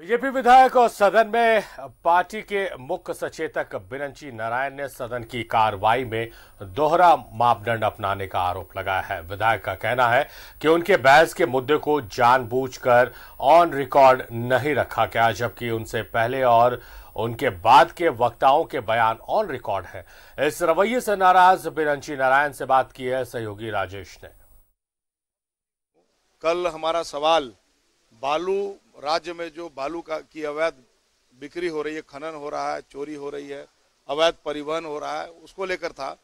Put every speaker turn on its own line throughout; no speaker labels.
BJP विधायक और सदन में पार्टी के मुख्य सचेतक बिरंची नारायण ने सदन की कार्रवाई में दोहरा मापदंड अपनाने का आरोप लगाया है विधायक का कहना है कि उनके बहस के मुद्दे को जानबूझकर ऑन रिकॉर्ड नहीं रखा गया जबकि उनसे पहले और उनके बाद के वक्ताओं के बयान ऑन रिकॉर्ड हैं इस रवैये से नाराज बिरंची नारायण से बात की है सहयोगी राजेश ने
कल हमारा सवाल बालू राज्य में जो बालू का की अवैध बिक्री हो रही है खनन हो रहा है चोरी हो रही है अवैध परिवहन हो रहा है उसको लेकर था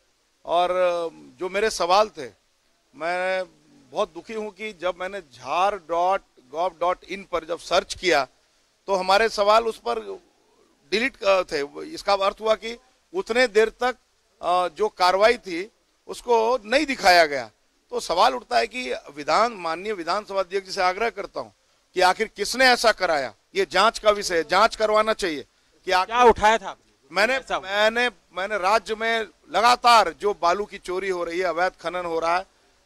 और जो मेरे सवाल थे मैं बहुत दुखी हूं कि जब मैंने झार डॉट गॉव डॉट इन पर जब सर्च किया तो हमारे सवाल उस पर डिलीट थे इसका अर्थ हुआ कि उतने देर तक जो कार्रवाई थी उसको नहीं दिखाया गया तो सवाल उठता है कि विधान माननीय विधानसभा अध्यक्ष से आग्रह करता हूं कि आखिर किसने ऐसा कराया ये जांच का विषय है जांच करवाना चाहिए कि क्या उठाया था मैंने मैंने मैंने राज्य में लगातार जो बालू की चोरी हो रही है अवैध खनन हो रहा है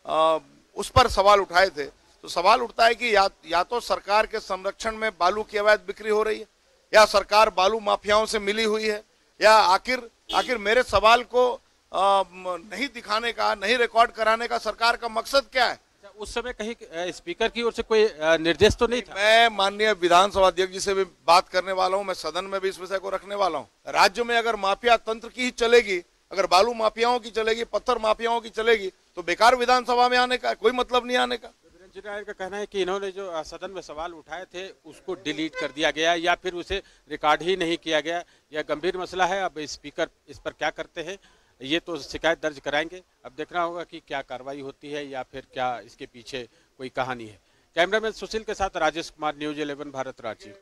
आ, उस पर सवाल उठाए थे तो सवाल उठता है कि या या तो सरकार के संरक्षण में बालू की अवैध बिक्री हो रही है या सरकार बालू माफियाओं से मिली हुई है या आखिर आखिर मेरे सवाल को आ, नहीं दिखाने का नहीं रिकॉर्ड कराने का सरकार का मकसद क्या है उस समय कहीं स्पीकर की ओर से कोई निर्देश तो नहीं था मैं माननीय विधानसभा अध्यक्ष जी से भी बात करने वाला हूं मैं सदन में भी इस विषय को रखने वाला हूं राज्य में अगर माफिया तंत्र की ही चलेगी अगर बालू माफियाओं की चलेगी पत्थर माफियाओं की चलेगी तो बेकार विधानसभा में आने का कोई मतलब नहीं आने का
का कहना है कि इन्होंने जो सदन में सवाल उठाए थे उसको डिलीट कर दिया गया या फिर उसे रिकॉर्ड ही नहीं किया गया यह गंभीर मसला है अब स्पीकर इस पर क्या करते हैं ये तो शिकायत दर्ज कराएंगे अब देखना होगा कि क्या कार्रवाई होती है या फिर क्या इसके पीछे कोई कहानी है कैमरामैन सुशील के साथ राजेश कुमार न्यूज इलेवन भारत रांची